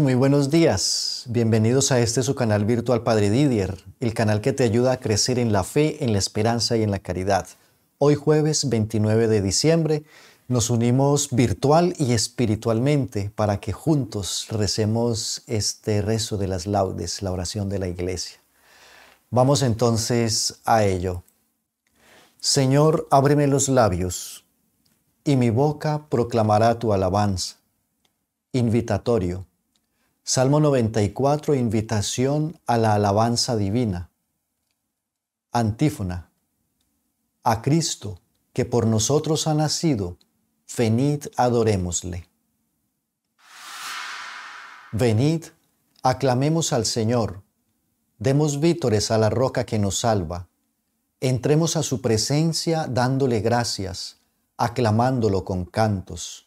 muy buenos días. Bienvenidos a este su canal virtual Padre Didier, el canal que te ayuda a crecer en la fe, en la esperanza y en la caridad. Hoy jueves 29 de diciembre nos unimos virtual y espiritualmente para que juntos recemos este rezo de las laudes, la oración de la iglesia. Vamos entonces a ello. Señor, ábreme los labios y mi boca proclamará tu alabanza invitatorio. Salmo 94, invitación a la alabanza divina. Antífona. A Cristo, que por nosotros ha nacido, venid adorémosle. Venid, aclamemos al Señor, demos vítores a la roca que nos salva, entremos a su presencia dándole gracias, aclamándolo con cantos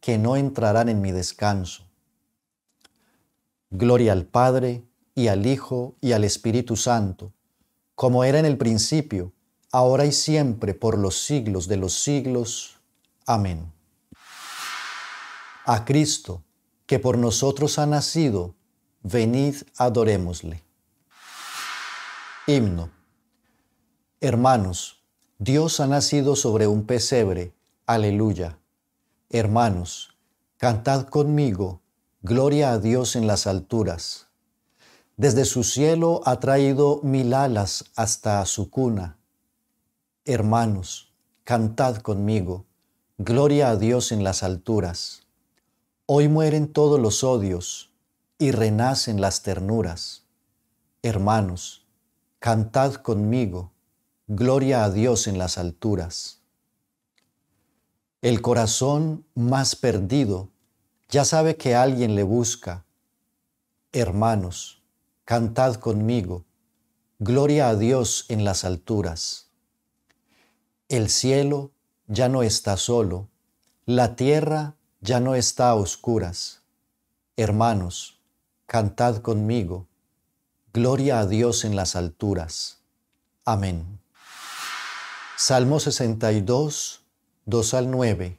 que no entrarán en mi descanso. Gloria al Padre, y al Hijo, y al Espíritu Santo, como era en el principio, ahora y siempre, por los siglos de los siglos. Amén. A Cristo, que por nosotros ha nacido, venid adorémosle. Himno. Hermanos, Dios ha nacido sobre un pesebre. Aleluya. Hermanos, cantad conmigo, gloria a Dios en las alturas. Desde su cielo ha traído mil alas hasta su cuna. Hermanos, cantad conmigo, gloria a Dios en las alturas. Hoy mueren todos los odios y renacen las ternuras. Hermanos, cantad conmigo, gloria a Dios en las alturas. El corazón más perdido ya sabe que alguien le busca. Hermanos, cantad conmigo, gloria a Dios en las alturas. El cielo ya no está solo, la tierra ya no está a oscuras. Hermanos, cantad conmigo, gloria a Dios en las alturas. Amén. Salmo 62, 2 al 9.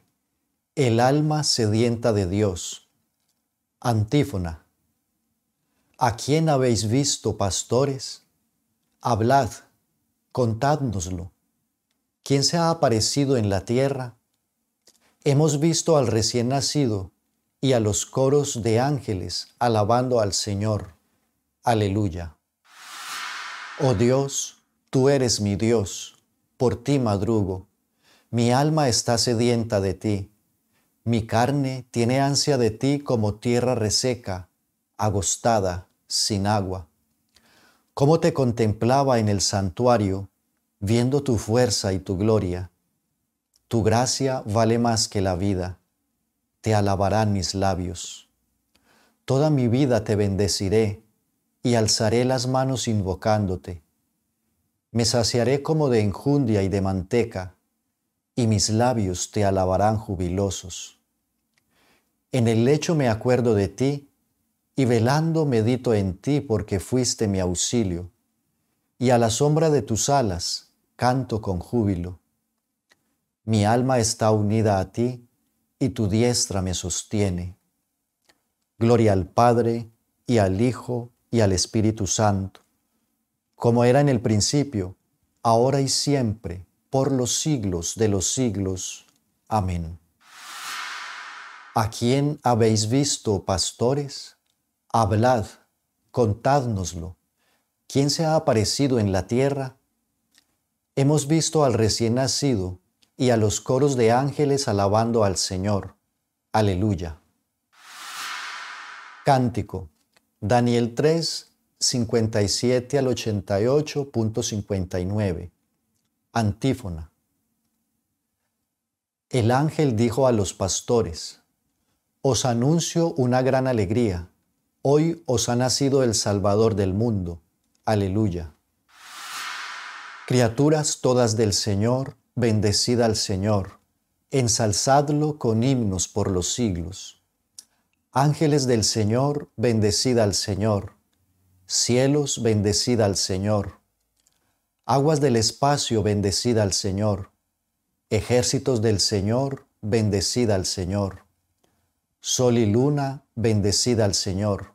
El alma sedienta de Dios. Antífona. ¿A quién habéis visto, pastores? Hablad, contádnoslo. ¿Quién se ha aparecido en la tierra? Hemos visto al recién nacido y a los coros de ángeles alabando al Señor. Aleluya. Oh Dios, tú eres mi Dios, por ti madrugo. Mi alma está sedienta de ti. Mi carne tiene ansia de ti como tierra reseca, agostada, sin agua. Cómo te contemplaba en el santuario, viendo tu fuerza y tu gloria. Tu gracia vale más que la vida. Te alabarán mis labios. Toda mi vida te bendeciré y alzaré las manos invocándote. Me saciaré como de enjundia y de manteca y mis labios te alabarán jubilosos. En el lecho me acuerdo de ti, y velando medito en ti porque fuiste mi auxilio, y a la sombra de tus alas canto con júbilo. Mi alma está unida a ti, y tu diestra me sostiene. Gloria al Padre, y al Hijo, y al Espíritu Santo, como era en el principio, ahora y siempre, por los siglos de los siglos. Amén. ¿A quién habéis visto, pastores? Hablad, contádnoslo. ¿Quién se ha aparecido en la tierra? Hemos visto al recién nacido y a los coros de ángeles alabando al Señor. Aleluya. Cántico. Daniel 3, 57 al 88.59. Antífona. El ángel dijo a los pastores, Os anuncio una gran alegría, hoy os ha nacido el Salvador del mundo. Aleluya. Criaturas todas del Señor, bendecida al Señor, ensalzadlo con himnos por los siglos. Ángeles del Señor, bendecida al Señor. Cielos, bendecida al Señor Aguas del espacio, bendecida al Señor. Ejércitos del Señor, bendecida al Señor. Sol y luna, bendecida al Señor.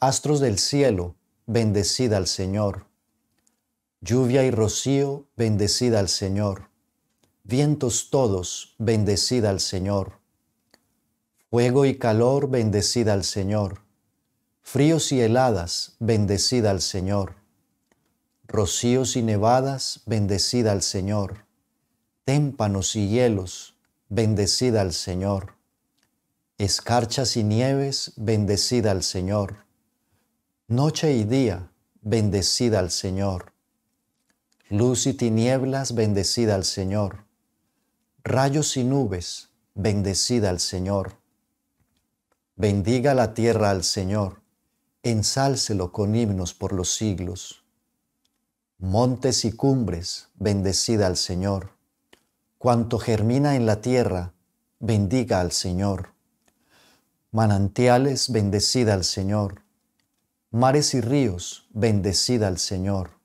Astros del cielo, bendecida al Señor. Lluvia y rocío, bendecida al Señor. Vientos todos, bendecida al Señor. Fuego y calor, bendecida al Señor. Fríos y heladas, bendecida al Señor rocíos y nevadas, bendecida al Señor. Témpanos y hielos, bendecida al Señor. Escarchas y nieves, bendecida al Señor. Noche y día, bendecida al Señor. Luz y tinieblas, bendecida al Señor. Rayos y nubes, bendecida al Señor. Bendiga la tierra al Señor, ensálcelo con himnos por los siglos. Montes y cumbres, bendecida al Señor. Cuanto germina en la tierra, bendiga al Señor. Manantiales, bendecida al Señor. Mares y ríos, bendecida al Señor.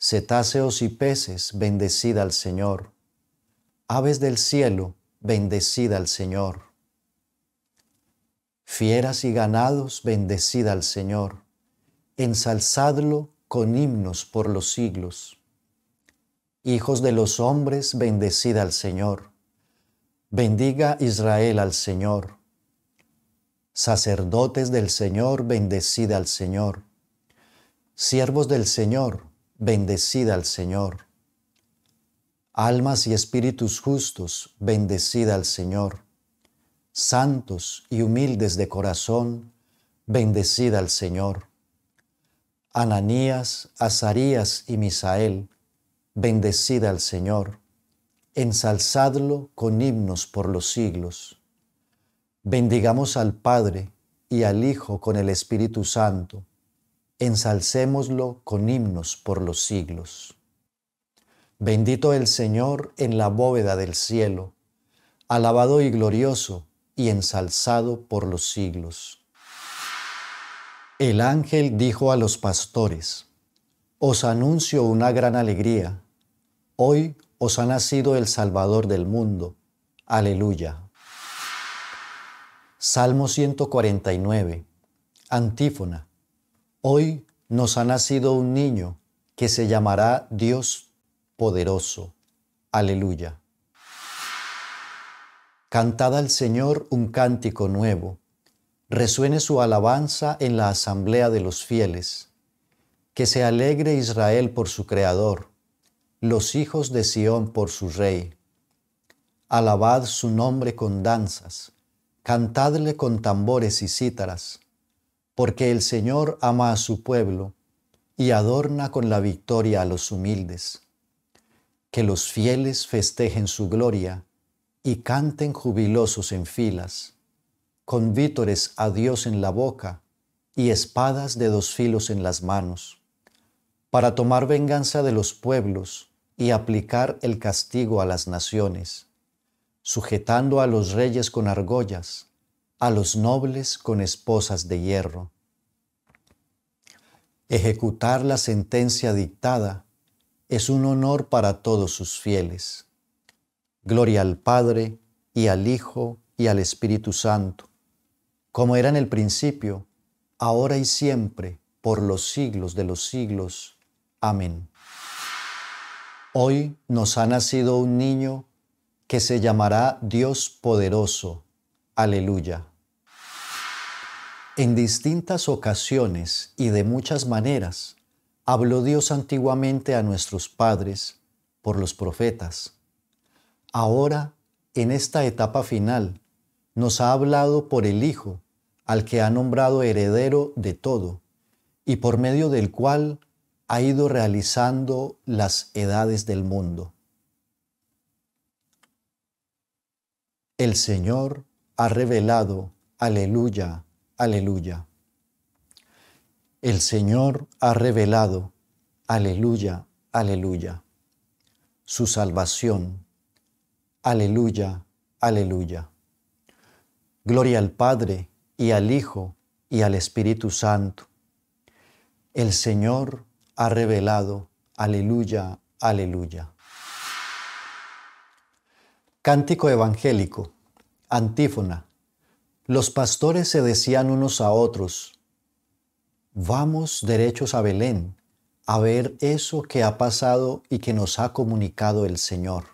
Cetáceos y peces, bendecida al Señor. Aves del cielo, bendecida al Señor. Fieras y ganados, bendecida al Señor. Ensalzadlo con himnos por los siglos. Hijos de los hombres, bendecida al Señor. Bendiga Israel al Señor. Sacerdotes del Señor, bendecida al Señor. Siervos del Señor, bendecida al Señor. Almas y espíritus justos, bendecida al Señor. Santos y humildes de corazón, bendecida al Señor. Ananías, Azarías y Misael, bendecida al Señor, ensalzadlo con himnos por los siglos. Bendigamos al Padre y al Hijo con el Espíritu Santo, ensalcémoslo con himnos por los siglos. Bendito el Señor en la bóveda del cielo, alabado y glorioso y ensalzado por los siglos. El ángel dijo a los pastores, Os anuncio una gran alegría. Hoy os ha nacido el Salvador del mundo. Aleluya. Salmo 149. Antífona. Hoy nos ha nacido un niño que se llamará Dios poderoso. Aleluya. Cantad al Señor un cántico nuevo resuene su alabanza en la asamblea de los fieles. Que se alegre Israel por su Creador, los hijos de Sión por su Rey. Alabad su nombre con danzas, cantadle con tambores y cítaras, porque el Señor ama a su pueblo y adorna con la victoria a los humildes. Que los fieles festejen su gloria y canten jubilosos en filas con vítores a Dios en la boca y espadas de dos filos en las manos, para tomar venganza de los pueblos y aplicar el castigo a las naciones, sujetando a los reyes con argollas, a los nobles con esposas de hierro, Ejecutar la sentencia dictada es un honor para todos sus fieles. Gloria al Padre y al Hijo y al Espíritu Santo, como era en el principio, ahora y siempre, por los siglos de los siglos. Amén. Hoy nos ha nacido un niño que se llamará Dios poderoso. Aleluya. En distintas ocasiones y de muchas maneras, habló Dios antiguamente a nuestros padres por los profetas. Ahora, en esta etapa final, nos ha hablado por el Hijo al que ha nombrado heredero de todo, y por medio del cual ha ido realizando las edades del mundo. El Señor ha revelado, aleluya, aleluya. El Señor ha revelado, aleluya, aleluya. Su salvación, aleluya, aleluya. Gloria al Padre, y al Hijo y al Espíritu Santo. El Señor ha revelado, aleluya, aleluya. Cántico evangélico, antífona. Los pastores se decían unos a otros, vamos derechos a Belén a ver eso que ha pasado y que nos ha comunicado el Señor.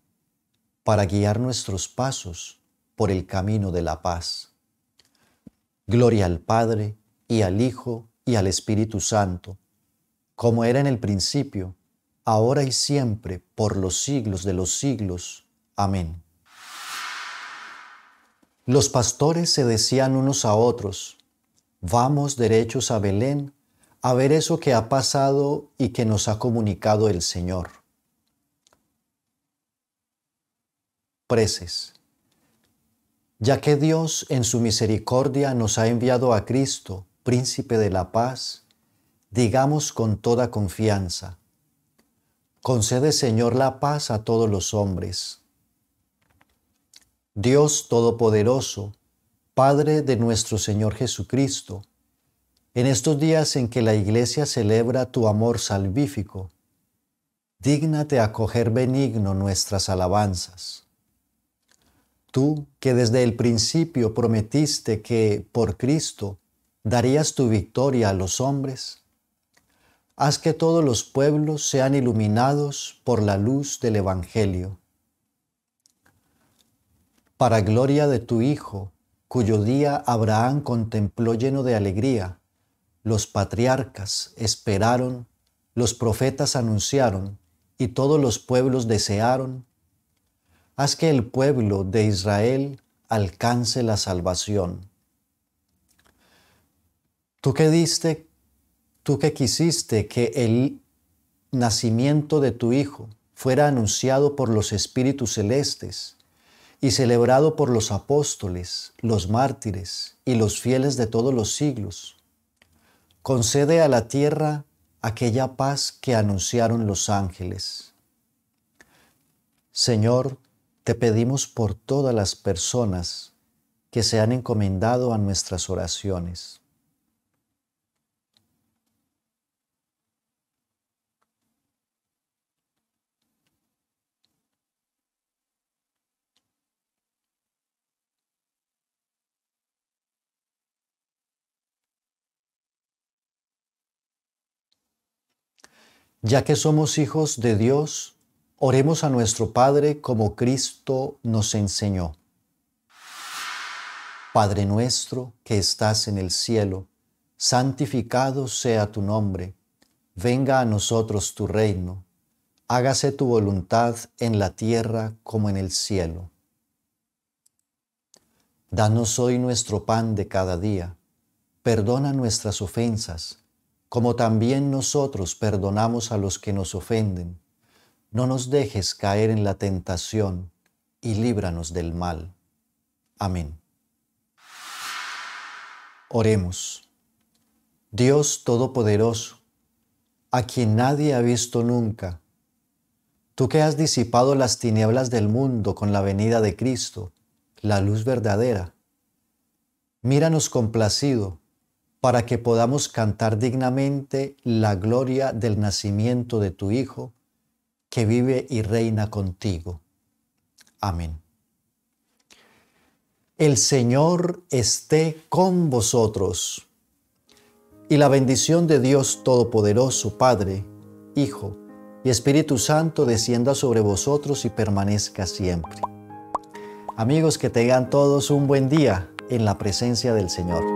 para guiar nuestros pasos por el camino de la paz. Gloria al Padre y al Hijo y al Espíritu Santo, como era en el principio, ahora y siempre, por los siglos de los siglos. Amén. Los pastores se decían unos a otros, vamos derechos a Belén a ver eso que ha pasado y que nos ha comunicado el Señor. preces. Ya que Dios en su misericordia nos ha enviado a Cristo, príncipe de la paz, digamos con toda confianza, concede Señor la paz a todos los hombres. Dios Todopoderoso, Padre de nuestro Señor Jesucristo, en estos días en que la Iglesia celebra tu amor salvífico, dígnate acoger benigno nuestras alabanzas. Tú que desde el principio prometiste que por Cristo darías tu victoria a los hombres, haz que todos los pueblos sean iluminados por la luz del Evangelio. Para gloria de tu Hijo, cuyo día Abraham contempló lleno de alegría, los patriarcas esperaron, los profetas anunciaron, y todos los pueblos desearon haz que el pueblo de Israel alcance la salvación. Tú que diste, tú que quisiste que el nacimiento de tu Hijo fuera anunciado por los espíritus celestes y celebrado por los apóstoles, los mártires y los fieles de todos los siglos. Concede a la tierra aquella paz que anunciaron los ángeles. Señor, te pedimos por todas las personas que se han encomendado a nuestras oraciones. Ya que somos hijos de Dios, Oremos a nuestro Padre como Cristo nos enseñó. Padre nuestro que estás en el cielo, santificado sea tu nombre, venga a nosotros tu reino, hágase tu voluntad en la tierra como en el cielo. Danos hoy nuestro pan de cada día, perdona nuestras ofensas, como también nosotros perdonamos a los que nos ofenden no nos dejes caer en la tentación y líbranos del mal. Amén. Oremos. Dios Todopoderoso, a quien nadie ha visto nunca, tú que has disipado las tinieblas del mundo con la venida de Cristo, la luz verdadera, míranos complacido para que podamos cantar dignamente la gloria del nacimiento de tu Hijo que vive y reina contigo. Amén. El Señor esté con vosotros. Y la bendición de Dios Todopoderoso, Padre, Hijo y Espíritu Santo descienda sobre vosotros y permanezca siempre. Amigos, que tengan todos un buen día en la presencia del Señor.